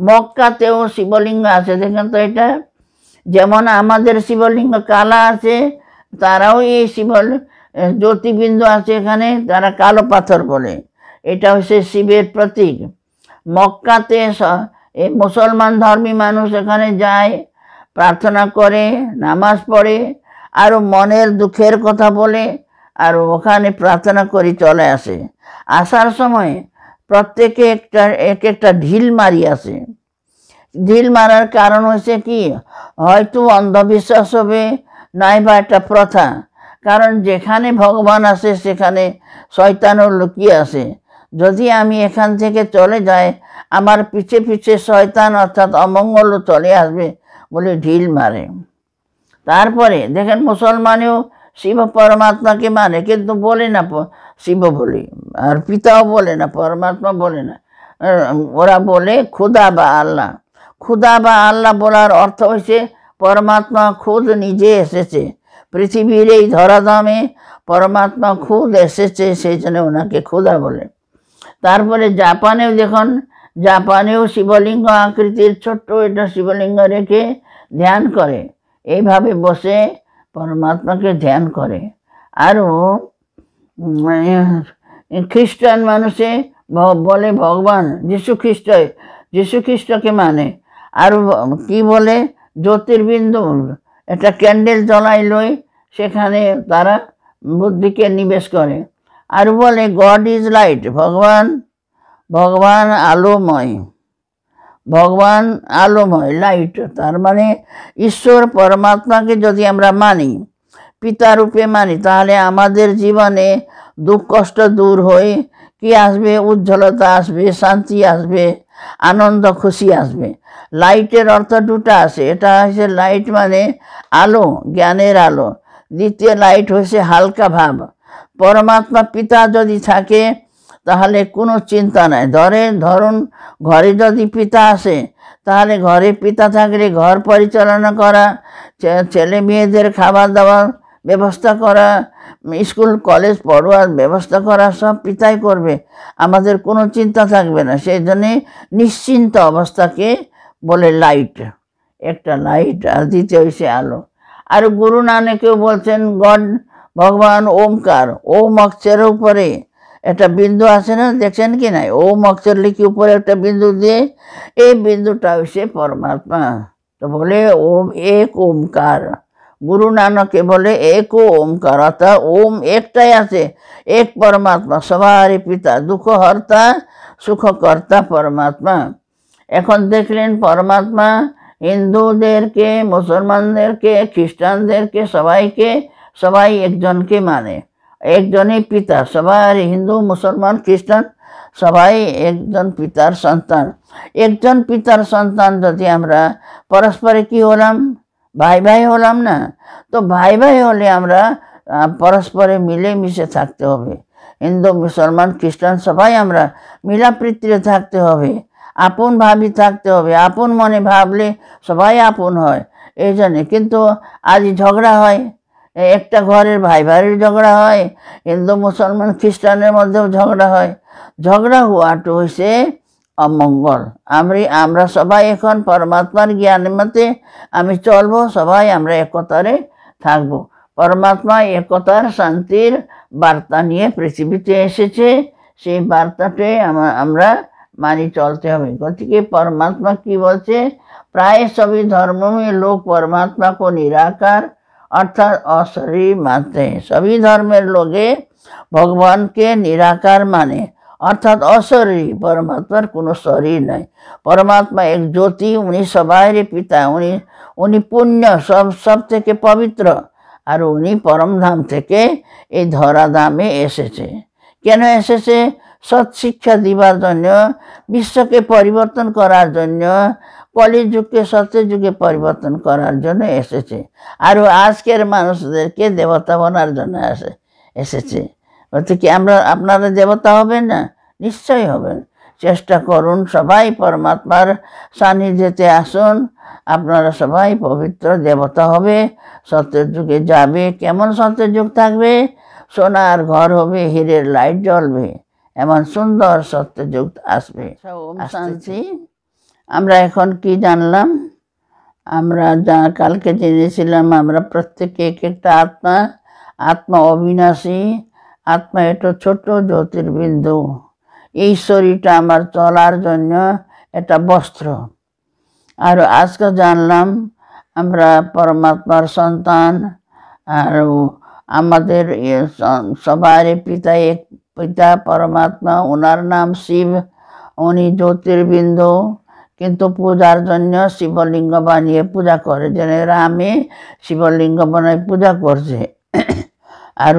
মক্কাতেও শিবলিঙ্গ আছে দেখেন তো এটা যেমন আমাদের শিবলিঙ্গ কালা আছে তারাও এই শিবল জ্যোতিবিন্দু আছে এখানে তারা কালো পাথর বলে এটা হচ্ছে শিবের প্রতীক মক্কাতে মুসলমান ধর্মী মানুষ এখানে যায় প্রার্থনা করে নামাজ পড়ে আর মনের দুঃখের কথা বলে আর ওখানে প্রার্থনা করে চলে আসে আসার সময় প্রত্যেকে একটা এক একটা ঢিল মারি আসে ঢিল মারার কারণ হচ্ছে কি হয়তো অন্ধবিশ্বাস হবে নাইবা একটা প্রথা কারণ যেখানে ভগবান আছে সেখানে শয়তানও লুকিয়ে আছে যদি আমি এখান থেকে চলে যাই আমার পিছে পিছে শয়তান অর্থাৎ অমঙ্গলও চলে আসবে বলে ঢিল মারে তারপরে দেখেন মুসলমানেও শিব পরমাত্মাকে মানে কিন্তু বলে না শিব বলি আর পিতাও বলে না পরমাত্মা বলে না ওরা বলে খুদা বা আল্লাহ খুদা বা আল্লাহ বলার অর্থ হয়েছে পরমাত্মা খুদ নিজে এসেছে পৃথিবীর এই ধরাধামে পরমাত্মা খুদ এসেছে সেই জন্য ওনাকে খুদা বলে তারপরে জাপানেও দেখুন জাপানেও শিবলিঙ্গ আকৃতির ছোট্ট এটা শিবলিঙ্গ রেখে ধ্যান করে এইভাবে বসে পরমাত্মাকে ধ্যান করে আরও খ্রিস্টান মানুষে বলে ভগবান যীশু খ্রিস্ট খ্রিস্টকে মানে আর কি বলে জ্যোতির্বিন্দ একটা ক্যান্ডেল জ্বলাই লই সেখানে তারা বুদ্ধিকে নিবেশ করে আর বলে গড ইজ লাইট ভগবান ভগবান আলোময় ভগবান আলোময় লাইট তার মানে ঈশ্বর পরমাত্মাকে যদি আমরা মানি পিতা রূপে মানি তাহলে আমাদের জীবনে দুঃখ কষ্ট দূর হয়ে কি আসবে উজ্জ্বলতা আসবে শান্তি আসবে আনন্দ খুশি আসবে লাইটের অর্থ দুটা আছে এটা হচ্ছে লাইট মানে আলো জ্ঞানের আলো দ্বিতীয় লাইট হচ্ছে হালকা ভাব পরমাত্মা পিতা যদি থাকে তাহলে কোনো চিন্তা নাই ধরে ধরুন ঘরে যদি পিতা আসে তাহলে ঘরে পিতা থাকলে ঘর পরিচালনা করা ছেলে মেয়েদের খাবার দাবার ব্যবস্থা করা স্কুল কলেজ পড়োয়ার ব্যবস্থা করা সব পিতাই করবে আমাদের কোনো চিন্তা থাকবে না সেই জন্যে নিশ্চিন্ত অবস্থাকে বলে লাইট একটা লাইট আর দ্বিতীয় সে আলো আর গুরু নানকেও বলছেন গড ভগবান ওমকার ওম অক্ষের উপরে একটা বিন্দু আছে না দেখছেন কি নাই ওম অক্ষের লিখি উপরে একটা বিন্দু দিয়ে এই বিন্দুটা হচ্ছে পরমাত্মা তো বলে ওম এক ওমকার গুরু নানকে বলে এক ওমকার অর্থাৎ ওম একটাই আছে এক পরমাত্মা সবারই পিতা দুঃখহর্তা সুখকর্তা পরমাত্মা এখন দেখলেন পরমাত্মা হিন্দুদেরকে মুসলমানদেরকে খ্রিস্টানদেরকে সবাইকে সবাই একজনকে মানে একজনই পিতা সবার হিন্দু মুসলমান খ্রিস্টান সবাই একজন পিতার সন্তান একজন পিতার সন্তান যদি আমরা পরস্পরে কী হলাম ভাই ভাই হলাম না তো ভাই ভাই হলে আমরা পরস্পরে মিলেমিশে থাকতে হবে হিন্দু মুসলমান খ্রিস্টান সবাই আমরা মিলাপ্রীতিরে থাকতে হবে আপন ভাবি থাকতে হবে আপন মনে ভাবলে সবাই আপন হয় এই জন্যে কিন্তু আজ ঝগড়া হয় একটা ঘরের ভাই ভাইয়ের ঝগড়া হয় হিন্দু মুসলমান খ্রিস্টানের মধ্যেও ঝগড়া হয় ঝগড়া হওয়াটা হয়েছে অমঙ্গল আমি আমরা সবাই এখন পরমাত্মার জ্ঞান মতে আমি চলব সবাই আমরা একতারে থাকব পরমাত্মা একতার শান্তির বার্তা নিয়ে পৃথিবীতে এসেছে সেই বার্তাতে আমরা মানি চলতে হবে গতিকে পরমাত্মা কি বলছে প্রায় সবই ধর্ম লোক পরমাত্মা কো নিরাকার অর্থাৎ অশরী মানতে সবই ধর্মের লোকে ভগবানকে নিরাকার মানে অর্থাৎ অশরীরী পরমাত্মার কোনো শরীর নাই পরমাত্মা এক জ্যোতি উনি সবাইয়ের পিতা উনি উনি পুণ্য সব সব থেকে পবিত্র আর উনি পরমধাম থেকে এই ধরাধামে এসেছে কেন এসেছে সৎ শিক্ষা দিবার জন্য বিশ্বকে পরিবর্তন করার জন্য কলি যুগকে সত্যের যুগে পরিবর্তন করার জন্য এসেছে আর আজকের মানুষদেরকে দেবতা বনার জন্য এসেছে অর্থাৎ কি আমরা আপনারা দেবতা হবেন না নিশ্চয় হবেন চেষ্টা করুন সবাই পরমাত্মার সান্নিধ্যেতে আসুন আপনারা সবাই পবিত্র দেবতা হবে সত্যের যুগে যাবে কেমন সত্যের যুগ থাকবে সোনার ঘর হবে হীরের লাইট জ্বলবে এমন সুন্দর সত্যের যুগ আসবে আচ্ছা, শান্তি আমরা এখন কি জানলাম আমরা যা কালকে জেনেছিলাম আমরা প্রত্যেকে এক একটা আত্মা আত্মা অবিনাশী আত্মা এটা ছোট জ্যোতির্বিন্দু এই শরীরটা আমার চলার জন্য এটা বস্ত্র আর আজকে জানলাম আমরা পরমাত্মার সন্তান আর আমাদের সবার পিতা এক পিতা পরমাত্মা ওনার নাম শিব উনি জ্যোতির্বিন্দু কিন্তু পূজার জন্য শিবলিঙ্গ বানিয়ে পূজা করে যেন রামে শিবলিঙ্গ বানিয়ে পূজা করছে আর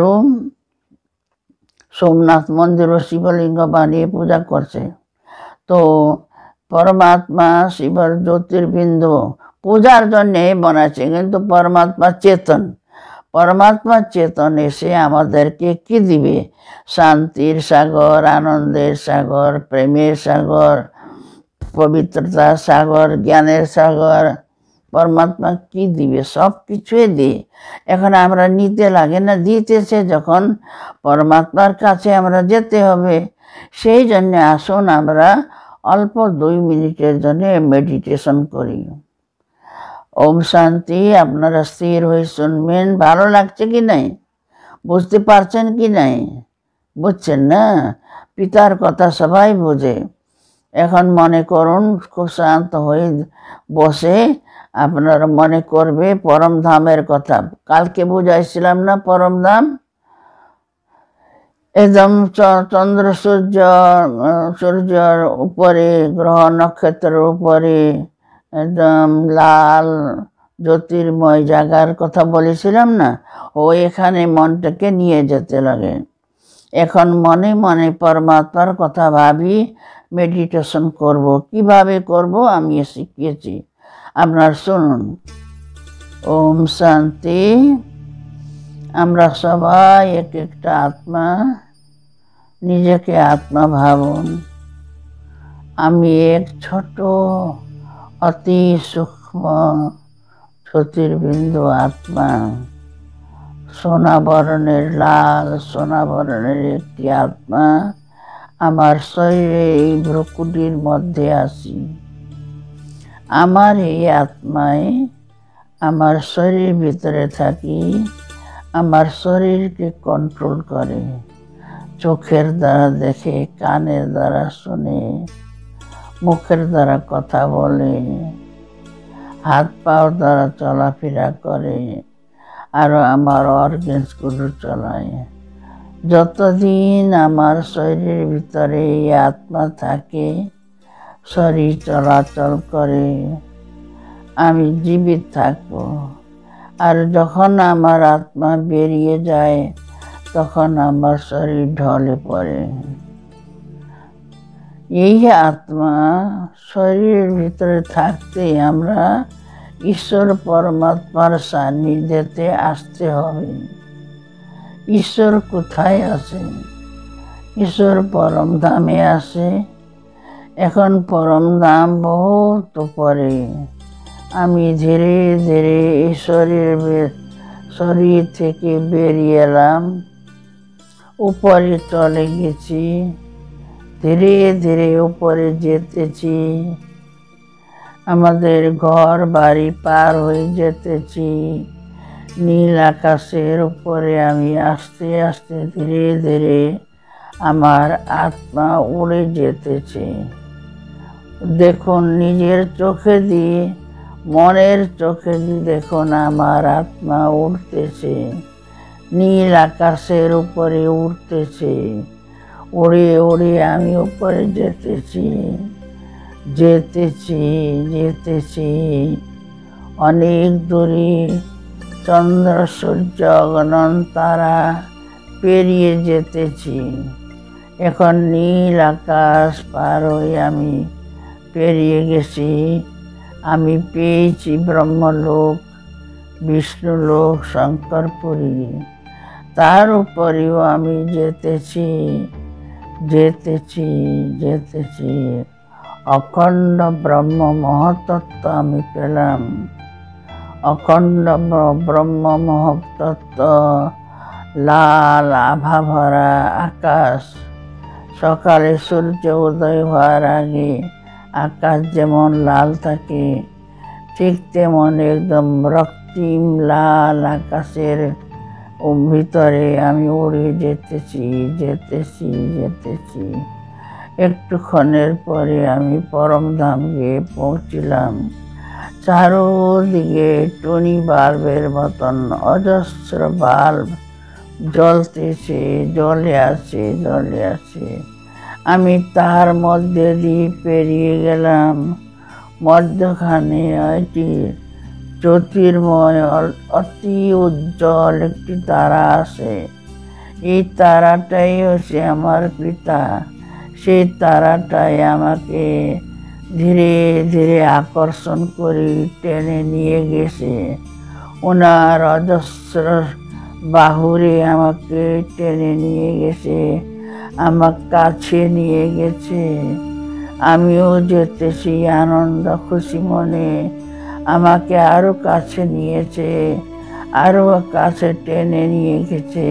সোমনাথ মন্দিরও শিবলিঙ্গ বানিয়ে পূজা করছে তো পরমাত্মা শিবর জ্যোতির্বিন্দু পূজার জন্যে বানাচ্ছে কিন্তু পরমাত্মা চেতন পরমাত্মা চেতন এসে আমাদেরকে কি দিবে শান্তির সাগর আনন্দের সাগর প্রেমের সাগর পবিত্রতার সাগর জ্ঞানের সাগর পরমাত্মা কি দিবে সব কিছুই দিয়ে এখন আমরা নিতে লাগে না দিতেছে যখন পরমাত্মার কাছে আমরা যেতে হবে সেই জন্য আসুন আমরা অল্প দুই মিনিটের জন্য মেডিটেশন করি ওম শান্তি আপনারা স্থির হয়ে শুনবেন ভালো লাগছে কি নাই বুঝতে পারছেন কি নাই বুঝছেন না পিতার কথা সবাই বোঝে এখন মনে করুন খুব শান্ত হয়ে বসে আপনারা মনে করবে পরম ধামের কথা কালকে বুঝাইছিলাম না পরম ধাম এদম চন্দ্র সূর্য সূর্যর উপরে গ্রহ নক্ষত্রের উপরে একদম লাল জ্যোতির্ময় জায়গার কথা বলেছিলাম না ও এখানে মনটাকে নিয়ে যেতে লাগে এখন মনে মনে পরমাত্মার কথা ভাবি মেডিটেশন করব কিভাবে করব আমি শিখিয়েছি আপনার শুনুন ওম শান্তি আমরা সবাই এক একটা আত্মা নিজেকে আত্মা ভাবুন আমি এক ছোট অতি সূক্ষ্ম জ্যোতির্বিন্দু আত্মা সোনাবরণের লাল সোনাবরণের একটি আত্মা আমার শরীরে এই ভ্রুকুটির মধ্যে আসি আমার এই আত্মায় আমার শরীর ভিতরে থাকি আমার শরীরকে কন্ট্রোল করে চোখের দ্বারা দেখে কানের দ্বারা শুনে মুখের দ্বারা কথা বলে হাত পাওয়ার দ্বারা চলাফেরা করে আর আমার অর্গেন্সগুলো চলায় যতদিন আমার শরীরের ভিতরে এই আত্মা থাকে শরীর চলাচল করে আমি জীবিত থাকব আর যখন আমার আত্মা বেরিয়ে যায় তখন আমার শরীর ঢলে পড়ে এই আত্মা শরীরের ভিতরে থাকতে আমরা ঈশ্বর পরমাত্মার সান্নিধ্যতে আসতে হবে ঈশ্বর কোথায় আছে ঈশ্বর পরম ধামে আছে এখন পরম দাম বহুত পরে আমি ধীরে ধীরে ঈশ্বরের শরীর থেকে বেরিয়ে এলাম উপরে চলে গেছি ধীরে ধীরে উপরে যেতেছি আমাদের ঘর বাড়ি পার হয়ে যেতেছি নীল আকাশের উপরে আমি আস্তে আস্তে ধীরে ধীরে আমার আত্মা উড়ে যেতেছে দেখুন নিজের চোখে দিয়ে মনের চোখে দিয়ে দেখুন আমার আত্মা উঠতেছে নীল আকাশের উপরে উঠতেছে উড়ে উড়ে আমি উপরে যেতেছি যেতেছি যেতেছি অনেক দূরে চন্দ্র সূর্য অগণন তারা পেরিয়ে যেতেছি এখন নীল আকাশ পার হয়ে আমি পেরিয়ে গেছি আমি পেয়েছি ব্রহ্মলোক বিষ্ণুলোক শঙ্করপুরী তার উপরেও আমি যেতেছি যেতেছি যেতেছি অখণ্ড ব্রহ্ম মহাতত্ত্ব আমি পেলাম অখণ্ড ব্রহ্ম মহাতত্ত্ব লাল আভা ভরা আকাশ সকালে সূর্য উদয় হওয়ার আগে আকাশ যেমন লাল থাকে ঠিক তেমন একদম রক্তিম লাল আকাশের ভিতরে আমি উড়ে যেতেছি যেতেছি যেতেছি একটুক্ষণের পরে আমি পরমধাম গিয়ে পৌঁছিলাম চারোদিকে টনি বাল্বের মতন অজস্র বাল্ব জ্বলতেছে জলে আছে জলে আছে আমি তার মধ্যে দিয়ে পেরিয়ে গেলাম মধ্যখানে একটি জ্যোতির্ময় অতি উজ্জ্বল একটি তারা আছে এই তারাটাই হচ্ছে আমার পিতা সেই তারাটাই আমাকে ধীরে ধীরে আকর্ষণ করে টেনে নিয়ে গেছে ওনার অজস্র বাহুরে আমাকে টেনে নিয়ে গেছে আমার কাছে নিয়ে গেছে আমিও যেতে সেই আনন্দ খুশি মনে আমাকে আরও কাছে নিয়েছে আরও কাছে টেনে নিয়ে গেছে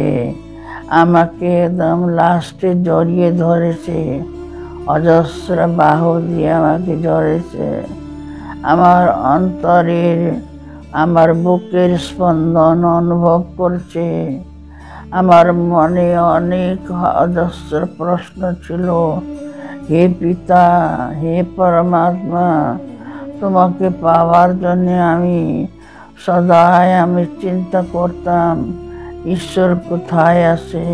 আমাকে একদম লাস্টে জড়িয়ে ধরেছে অজস্র বাহু দিয়ে আমাকে জড়েছে আমার অন্তরের আমার বুকের স্পন্দন অনুভব করছে আমার মনে অনেক অজস্র প্রশ্ন ছিল হে পিতা হে পরমাত্মা তোমাকে পাওয়ার জন্যে আমি সদাই আমি চিন্তা করতাম ঈশ্বর কোথায় আছে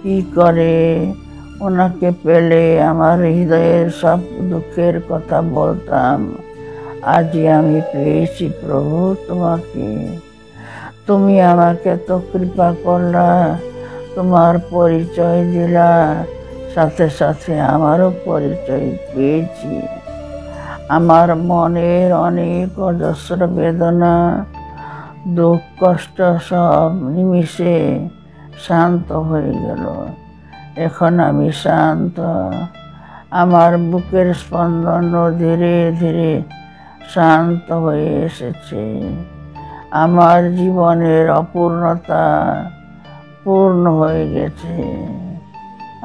কি করে ওনাকে পেলে আমার হৃদয়ের সব দুঃখের কথা বলতাম আজ আমি পেয়েছি প্রভু তোমাকে তুমি আমাকে তো কৃপা করলা তোমার পরিচয় দিলা সাথে সাথে আমারও পরিচয় পেয়েছি আমার মনের অনেক অজস্র বেদনা দুঃখ কষ্ট সব নিমিশে শান্ত হয়ে গেল এখন আমি শান্ত আমার বুকের স্পন্দনও ধীরে ধীরে শান্ত হয়ে এসেছে আমার জীবনের অপূর্ণতা পূর্ণ হয়ে গেছে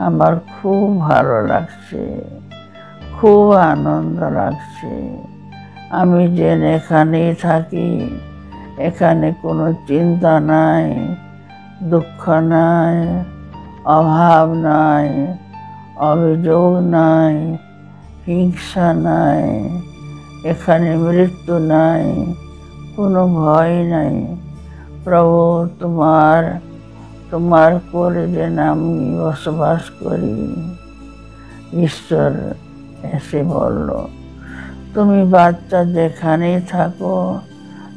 আমার খুব ভালো লাগছে খুব আনন্দ লাগছে আমি যেন এখানেই থাকি এখানে কোনো চিন্তা নাই দুঃখ নাই অভাব নাই অভিযোগ নাই হিংসা নাই এখানে মৃত্যু নাই কোনো ভয় নাই প্রভু তোমার তোমার করে যেন আমি বসবাস করি ঈশ্বর এসে বলল তুমি বাচ্চা যেখানেই থাকো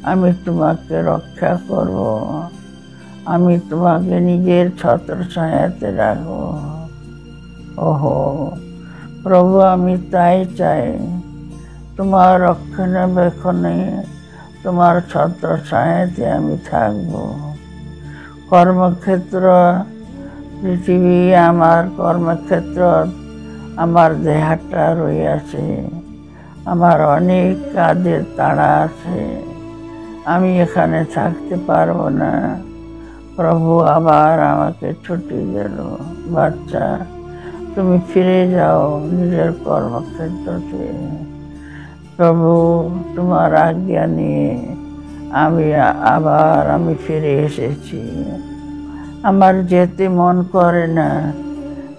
আমি তোমাকে রক্ষা করব আমি তোমাকে নিজের ছত্র ছায়াতে রাখব ওহো প্রভু আমি তাই চাই তোমার রক্ষণাবেক্ষণে তোমার ছত্র ছায়াতে আমি থাকব কর্মক্ষেত্র পৃথিবী আমার কর্মক্ষেত্র আমার দেহাটা রইয়াছে আমার অনেক কাজের তাড়া আছে আমি এখানে থাকতে পারবো না প্রভু আবার আমাকে ছুটি গেল বাচ্চা তুমি ফিরে যাও নিজের কর্মক্ষেত্রতে প্রভু তোমার আজ্ঞা নিয়ে আমি আবার আমি ফিরে এসেছি আমার যেতে মন করে না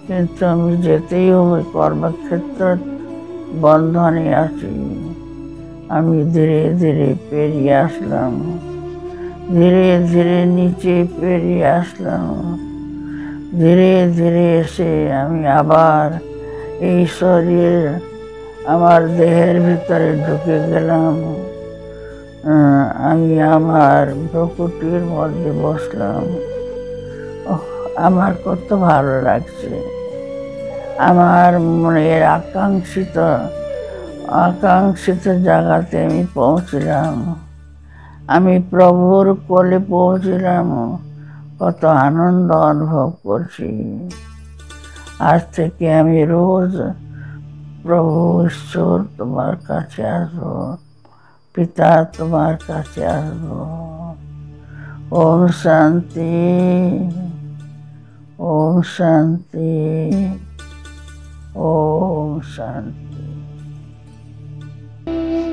কিন্তু আমি যেতেই হবে কর্মক্ষেত্র বন্ধনে আছি আমি ধীরে ধীরে পেরিয়ে আসলাম ধীরে ধীরে নিচে পেরিয়ে আসলাম ধীরে ধীরে এসে আমি আবার এই শরীর আমার দেহের ভিতরে ঢুকে গেলাম আমি আমার প্রকৃতির মধ্যে বসলাম আমার কত ভালো লাগছে আমার মনের আকাঙ্ক্ষিত আকাঙ্ক্ষিত জায়গাতে আমি পৌঁছলাম আমি প্রভুর কোলে পৌঁছলাম কত আনন্দ অনুভব করছি আজ থেকে আমি রোজ প্রভু ঈশ্বর তোমার কাছে আসব পিতা তোমার কাছে আসব ওম শান্তি ওম শান্তি ওম শান্তি